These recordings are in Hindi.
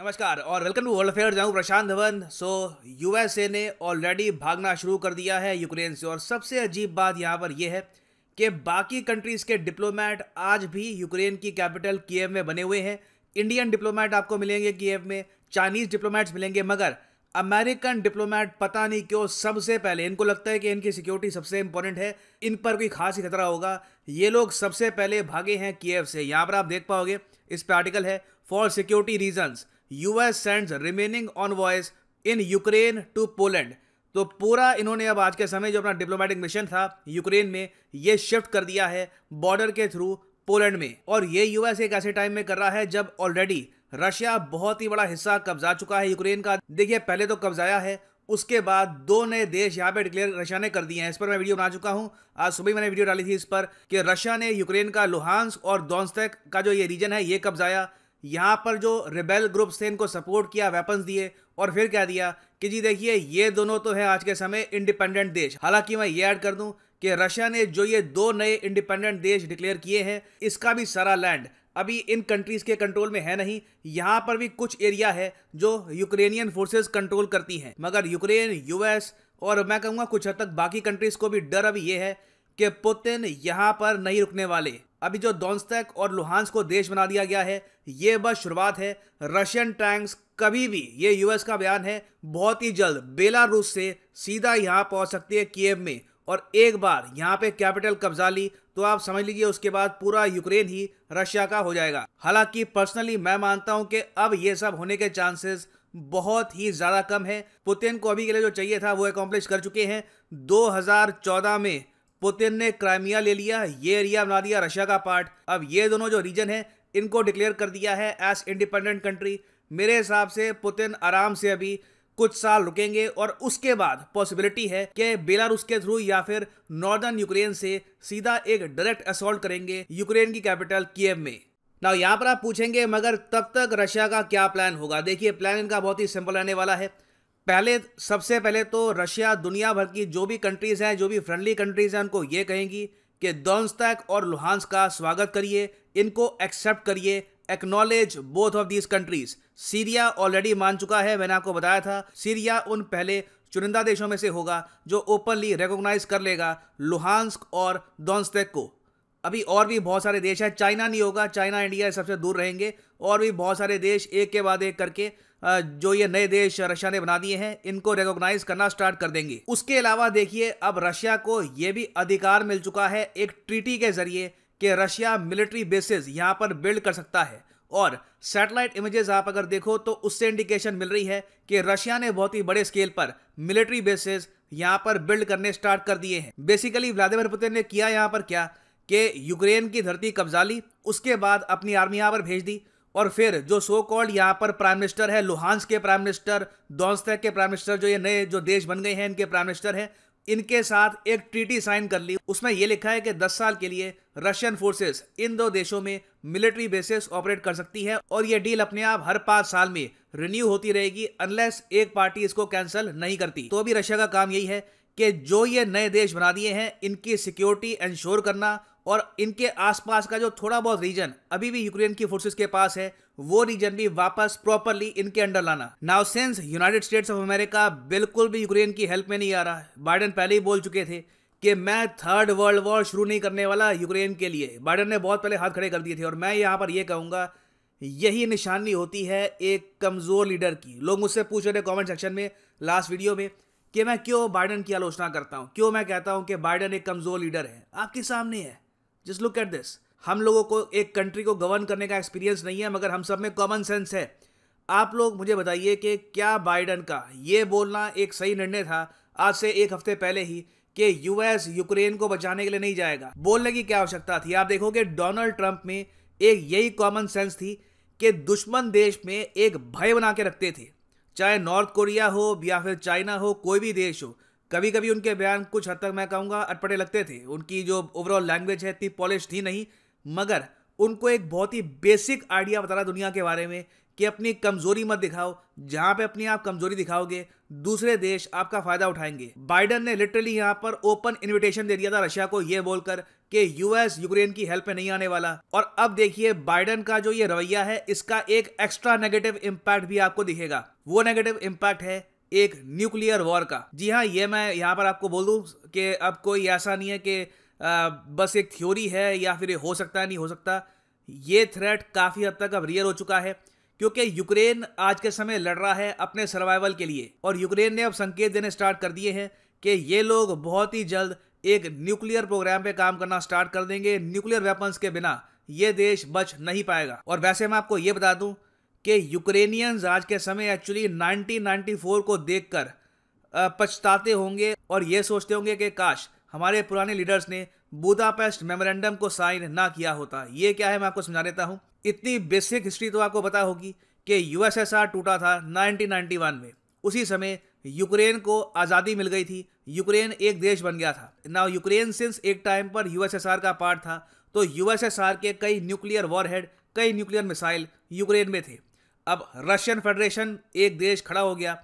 नमस्कार और वेलकम टू वर्ल्ड अफेयर जाऊँ प्रशांत धवन सो यूएसए ने ऑलरेडी भागना शुरू कर दिया है यूक्रेन से और सबसे अजीब बात यहाँ पर यह है कि बाकी कंट्रीज़ के डिप्लोमेट आज भी यूक्रेन की कैपिटल कीव में बने हुए हैं इंडियन डिप्लोमेट आपको मिलेंगे कीव में चाइनीज़ डिप्लोमेट्स मिलेंगे मगर अमेरिकन डिप्लोमेट पता नहीं क्यों सबसे पहले इनको लगता है कि इनकी सिक्योरिटी सबसे इंपॉर्टेंट है इन पर कोई खास ही खतरा होगा ये लोग सबसे पहले भागे हैं कीव से यहाँ पर आप देख पाओगे इस पर आर्टिकल है for security reasons US sends remaining envoys in Ukraine to Poland तो पूरा इन्होंने अब आज के समय जो अपना डिप्लोमेटिक मिशन था यूक्रेन में ये शिफ्ट कर दिया है बॉर्डर के थ्रू पोलैंड में और ये यूएस एक ऐसे टाइम में कर रहा है जब ऑलरेडी रशिया बहुत ही बड़ा हिस्सा कब्जा चुका है यूक्रेन का देखिए पहले तो कब्जाया है उसके बाद दो नए देश यहाँ पे डिक्लेयर रशिया ने कर दिए हैं इस पर मैं वीडियो बना चुका हूँ आज सुबह मैंने वीडियो डाली थी इस पर कि रशिया ने यूक्रेन का लोहानस और दौनस्तक का जो ये रीजन है ये कब्जाया यहाँ पर जो रिबेल ग्रुप्स थे इनको सपोर्ट किया वेपन्स दिए और फिर क्या दिया कि जी देखिए ये दोनों तो है आज के समय इंडिपेंडेंट देश हालांकि मैं ये ऐड कर दूं कि रशिया ने जो ये दो नए इंडिपेंडेंट देश डिक्लेयर किए हैं इसका भी सारा लैंड अभी इन कंट्रीज के कंट्रोल में है नहीं यहाँ पर भी कुछ एरिया है जो यूक्रेनियन फोर्सेस कंट्रोल करती हैं मगर यूक्रेन यूएस और मैं कहूँगा कुछ हद तक बाकी कंट्रीज को भी डर अभी ये है कि पुतिन यहाँ पर नहीं रुकने वाले अभी जो दोस्तक और लुहानस को देश बना दिया गया है ये बस शुरुआत है रशियन टैंक्स कभी भी ये यूएस का बयान है बहुत ही जल्द बेलारूस से सीधा यहाँ पहुँच सकती है कीव में और एक बार यहाँ पे कैपिटल कब्जा ली तो आप समझ लीजिए उसके बाद पूरा यूक्रेन ही रशिया का हो जाएगा हालांकि पर्सनली मैं मानता हूँ कि अब ये सब होने के चांसेस बहुत ही ज़्यादा कम है पुतिन को अभी के लिए जो चाहिए था वो अकॉम्प्लिश कर चुके हैं 2014 में पुतिन ने क्राइमिया ले लिया ये एरिया बना दिया रशिया का पार्ट अब ये दोनों जो रीजन है इनको डिक्लेयर कर दिया है एज इंडिपेंडेंट कंट्री मेरे हिसाब से पुतिन आराम से अभी कुछ साल रुकेंगे और उसके बाद पॉसिबिलिटी है कि बेलारूस के थ्रू या फिर नॉर्दर्न यूक्रेन से सीधा एक डायरेक्ट असोल्ट करेंगे यूक्रेन की कैपिटल कीव में ना यहाँ पर आप पूछेंगे मगर तब तक रशिया का क्या प्लान होगा देखिए प्लान इनका बहुत ही सिंपल रहने वाला है पहले सबसे पहले तो रशिया दुनिया भर की जो भी कंट्रीज़ हैं जो भी फ्रेंडली कंट्रीज़ हैं उनको ये कहेंगी कि दोनस्तक और लुहानस का स्वागत करिए इनको एक्सेप्ट करिए acknowledge both of these countries Syria already मान चुका है मैंने आपको बताया था सीरिया उन पहले चुनिंदा देशों में से होगा जो ओपनली रिकोगनाइज कर लेगा लुहानस्क और दोनस्तक को अभी और भी बहुत सारे देश हैं चाइना नहीं होगा चाइना इंडिया सबसे दूर रहेंगे और भी बहुत सारे देश एक के बाद एक करके जो ये नए देश रशिया ने बना दिए हैं इनको रिकॉग्नाइज करना स्टार्ट कर देंगे उसके अलावा देखिए अब रशिया को ये भी अधिकार मिल चुका है एक ट्रीटी के जरिए कि रशिया मिलिट्री बेसिस यहाँ पर बिल्ड कर सकता है और सैटेलाइट इमेजेस आप अगर देखो तो उससे इंडिकेशन मिल रही है कि रशिया ने बहुत ही बड़े स्केल पर मिलिट्री बेसिस यहाँ पर बिल्ड करने स्टार्ट कर दिए हैं बेसिकली व्लादिमिर पुतिन ने किया यहाँ पर क्या कि यूक्रेन की धरती कब्जा ली उसके बाद अपनी आर्मी यहाँ पर भेज दी और फिर जो सो कॉल्ड यहाँ पर प्राइम मिनिस्टर है लुहांस के प्राइम मिनिस्टर दौनस्तक के प्राइम मिनिस्टर जो ये नए जो देश बन गए हैं इनके प्राइम मिनिस्टर हैं इनके साथ एक ट्रीटी साइन कर ली उसमें यह लिखा है कि 10 साल के लिए रशियन फोर्सेस इन दो देशों में मिलिट्री बेसिस ऑपरेट कर सकती है और यह डील अपने आप हर पाँच साल में रिन्यू होती रहेगी अनलेस एक पार्टी इसको कैंसिल नहीं करती तो अभी रशिया का काम यही है कि जो ये नए देश बना दिए हैं इनकी सिक्योरिटी इंश्योर करना और इनके आसपास का जो थोड़ा बहुत रीजन अभी भी यूक्रेन की फोर्सेस के पास है वो रीजन भी वापस प्रॉपरली इनके अंडर लाना now since United States of America बिल्कुल भी यूक्रेन की हेल्प में नहीं आ रहा है बाइडन पहले ही बोल चुके थे कि मैं थर्ड वर्ल्ड वॉर शुरू नहीं करने वाला यूक्रेन के लिए बाइडन ने बहुत पहले हाथ खड़े कर दिए थे और मैं यहाँ पर यह कहूँगा यही निशानी होती है एक कमज़ोर लीडर की लोग मुझसे पूछ रहे थे कॉमेंट सेक्शन में लास्ट वीडियो में कि मैं क्यों बाइडन की आलोचना करता हूँ क्यों मैं कहता हूँ कि बाइडन एक कमज़ोर लीडर है आपके सामने है जस्ट लुक एट दिस हम लोगों को एक कंट्री को गवर्न करने का एक्सपीरियंस नहीं है मगर हम सब में कॉमन सेंस है आप लोग मुझे बताइए कि क्या बाइडन का ये बोलना एक सही निर्णय था आज से एक हफ्ते पहले ही कि यूएस यूक्रेन को बचाने के लिए नहीं जाएगा बोलने की क्या आवश्यकता थी आप देखोगे डोनाल्ड ट्रंप में एक यही कॉमन सेंस थी कि दुश्मन देश में एक भय बना के रखते थे चाहे नॉर्थ कोरिया हो या फिर चाइना हो कोई भी देश हो कभी कभी उनके बयान कुछ हद तक मैं कहूँगा अटपटे लगते थे उनकी जो ओवरऑल लैंग्वेज है इतनी पॉलिश थी नहीं मगर उनको एक बहुत ही बेसिक आइडिया बता रहा दुनिया के बारे में कि अपनी कमजोरी मत दिखाओ जहां पे अपनी आप कमजोरी दिखाओगे दूसरे देश आपका फायदा उठाएंगे बाइडन ने लिटरली यहां पर ओपन इनविटेशन दे दिया था रशिया को यह बोलकर कि यूएस यूक्रेन की हेल्प में नहीं आने वाला और अब देखिए बाइडन का जो ये रवैया है इसका एक एक्स्ट्रा नेगेटिव इम्पैक्ट भी आपको दिखेगा वो नेगेटिव इम्पैक्ट है एक न्यूक्लियर वॉर का जी हाँ ये मैं यहाँ पर आपको बोल दूँ कि अब कोई ऐसा नहीं है कि बस एक थ्योरी है या फिर हो सकता है नहीं हो सकता ये थ्रेट काफ़ी हद तक अब रियल हो चुका है क्योंकि यूक्रेन आज के समय लड़ रहा है अपने सर्वाइवल के लिए और यूक्रेन ने अब संकेत देने स्टार्ट कर दिए हैं कि ये लोग बहुत ही जल्द एक न्यूक्लियर प्रोग्राम पे काम करना स्टार्ट कर देंगे न्यूक्लियर वेपन्स के बिना ये देश बच नहीं पाएगा और वैसे मैं आपको ये बता दूं कि यूक्रेनियंस आज के समय एक्चुअली 1994 को देखकर पछताते होंगे और ये सोचते होंगे कि काश हमारे पुराने लीडर्स ने बुदापेस्ट मेमोरेंडम को साइन ना किया होता ये क्या है मैं आपको समझा देता हूँ इतनी बेसिक हिस्ट्री तो आपको पता होगी कि यूएसएसआर टूटा था 1991 में उसी समय यूक्रेन को आज़ादी मिल गई थी यूक्रेन एक देश बन गया था ना यूक्रेन सिंस एक टाइम पर यूएसएसआर का पार्ट था तो यूएसएसआर के कई न्यूक्लियर वॉरहेड कई न्यूक्लियर मिसाइल यूक्रेन में थे अब रशियन फेडरेशन एक देश खड़ा हो गया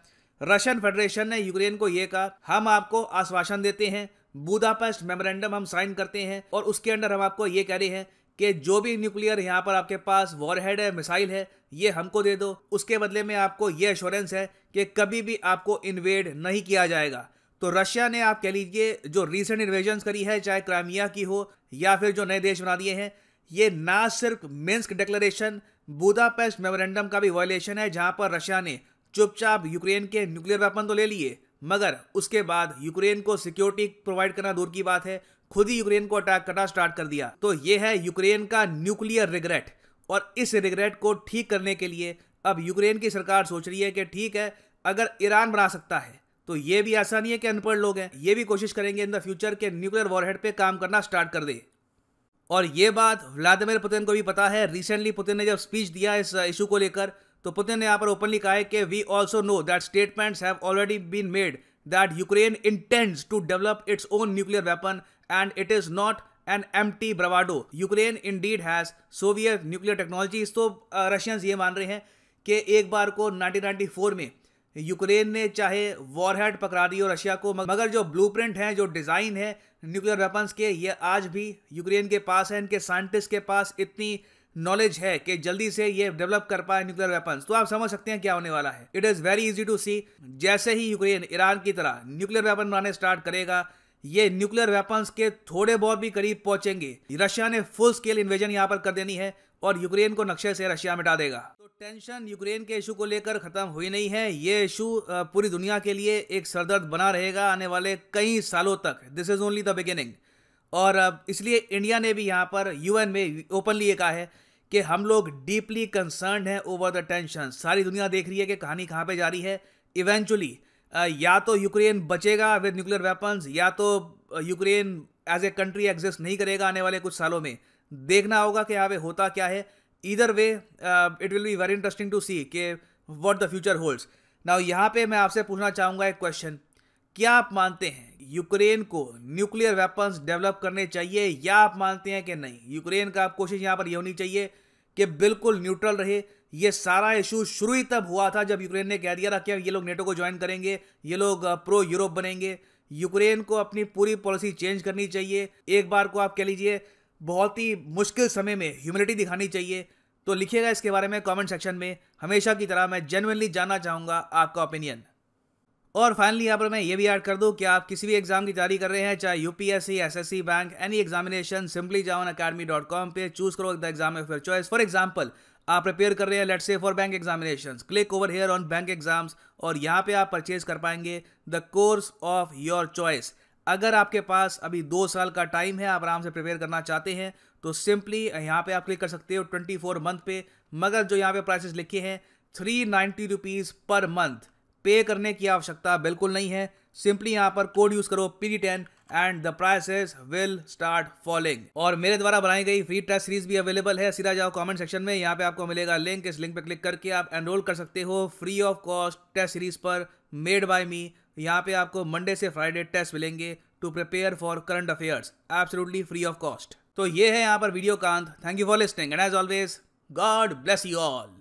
रशियन फेडरेशन ने यूक्रेन को यह कहा हम आपको आश्वासन देते हैं बुदापेस्ट मेमोरेंडम हम साइन करते हैं और उसके अंडर हम आपको ये कह रहे हैं कि जो भी न्यूक्लियर यहाँ पर आपके पास वॉरहेड है मिसाइल है ये हमको दे दो उसके बदले में आपको ये एश्योरेंस है कि कभी भी आपको इन्वेड नहीं किया जाएगा तो रशिया ने आप कह लीजिए जो रिसेंट इन्वेजन करी है चाहे क्राइमिया की हो या फिर जो नए देश बना दिए हैं ये ना सिर्फ मिन्स्क डिक्लेरेशन बुदापेस्ट मेमोरेंडम का भी वायलेशन है जहां पर रशिया ने चुपचाप यूक्रेन के न्यूक्लियर वेपन तो ले लिए मगर उसके बाद यूक्रेन को सिक्योरिटी प्रोवाइड करना दूर की बात है खुद ही यूक्रेन को अटैक करना स्टार्ट कर दिया तो ये है यूक्रेन का न्यूक्लियर रिग्रेट और इस रिग्रेट को ठीक करने के लिए अब यूक्रेन की सरकार सोच रही है कि ठीक है अगर ईरान बना सकता है तो ये भी ऐसा नहीं है कि अनपढ़ लोग हैं ये भी कोशिश करेंगे इन द फ्यूचर के न्यूक्लियर वॉरहेड पे काम करना स्टार्ट कर दे और ये बात व्लादिमिर पुतिन को भी पता है रिसेंटली पुतिन ने जब स्पीच दिया इस इशू को लेकर तो पुतिन ने यहाँ पर ओपनली कहा है कि we also know that statements have already been made that Ukraine intends to develop its own nuclear weapon and it is not an empty bravado. Ukraine indeed has Soviet nuclear technologies. Uh, तो रशियंस ये मान रहे हैं कि एक बार को 1994 में यूक्रेन ने चाहे वॉरहेड पकड़ा दी हो रशिया को मगर जो ब्लूप्रिंट हैं जो डिज़ाइन है न्यूक्लियर वेपन्स के ये आज भी यूक्रेन के पास है इनके साइंटिस्ट के पास इतनी नॉलेज है कि जल्दी से ये डेवलप कर पाए न्यूक्लियर वेपन्स तो आप समझ सकते हैं क्या होने वाला है it is very easy to see जैसे ही यूक्रेन ईरान की तरह न्यूक्लियर वेपन बनाने स्टार्ट करेगा ये न्यूक्लियर वेपन्स के थोड़े बहुत भी करीब पहुंचेंगे रशिया ने फुल स्केल इन्वेजन यहाँ पर कर देनी है और यूक्रेन को नक्शे से रशिया मिटा देगा तो टेंशन यूक्रेन के इशू को लेकर खत्म हुई नहीं है ये इशू पूरी दुनिया के लिए एक सरदर्द बना रहेगा आने वाले कई सालों तक this is only the beginning और इसलिए इंडिया ने भी यहाँ पर यूएन में ओपनली ये कहा है कि हम लोग डीपली कंसर्न हैं ओवर द टेंशन सारी दुनिया देख रही है कि कहानी कहाँ पे जा रही है इवेंचुअली या तो यूक्रेन बचेगा विद न्यूक्लियर वेपन्स या तो Ukraine as a country exist नहीं करेगा आने वाले कुछ सालों में देखना होगा कि यहाँ पे होता क्या है either way it will be very interesting to see के what the future holds now यहाँ पे मैं आपसे पूछना चाहूँगा एक क्वेश्चन क्या आप मानते हैं यूक्रेन को न्यूक्लियर वेपन्स डेवलप करने चाहिए या आप मानते हैं कि नहीं यूक्रेन का आप कोशिश यहाँ पर यह होनी चाहिए कि बिल्कुल न्यूट्रल रहे ये सारा इशू शुरू ही तब हुआ था जब यूक्रेन ने कह दिया था कि ये लोग नेटो को ज्वाइन करेंगे ये लोग प्रो यूरोप बनेंगे यूक्रेन को अपनी पूरी पॉलिसी चेंज करनी चाहिए एक बार को आप कह लीजिए बहुत ही मुश्किल समय में ह्यूमिलिटी दिखानी चाहिए तो लिखिएगा इसके बारे में कमेंट सेक्शन में हमेशा की तरह मैं जेनुअनली जानना चाहूँगा आपका ओपिनियन और फाइनली यहाँ पर मैं ये भी ऐड कर दूँ कि आप किसी भी एग्ज़ाम की तैयारी कर रहे हैं चाहे यूपीएससी सी बैंक एनी एग्जामिनेशन सिंपली जाओन अकेडमी डॉट कॉम पर चूज़ करो the exam of your choice for example आप प्रिपेयर कर रहे हैं let's say for bank examination click over here on bank exams और यहाँ पे आप परचेज कर पाएंगे the course of your choice अगर आपके पास अभी दो साल का टाइम है आप आराम से प्रिपेयर करना चाहते हैं तो सिंपली यहाँ पे आप क्लिक कर सकते हो ट्वेंटी फोर मंथ पे मगर जो यहाँ पे प्राइसेस लिखे हैं three ninety rupees per month pay करने की आवश्यकता बिल्कुल नहीं है सिंपली यहाँ पर कोड यूज़ करो P ten and the prices will start falling और मेरे द्वारा बनाई गई फ्री टेस्ट सीरीज भी अवेलेबल है सीधा जाओ कमेंट सेक्शन में यहाँ पे आपको मिलेगा लिंक इस लिंक पे क्लिक करके आप एनरोल कर सकते हो free of cost test series पर मेड बाय मी यहाँ पे आपको मंडे से फ्राइडे टेस्ट मिलेंगे to prepare for current affairs absolutely free of cost तो ये है यहाँ पर वीडियो कांत thank you for listening and as always god bless you all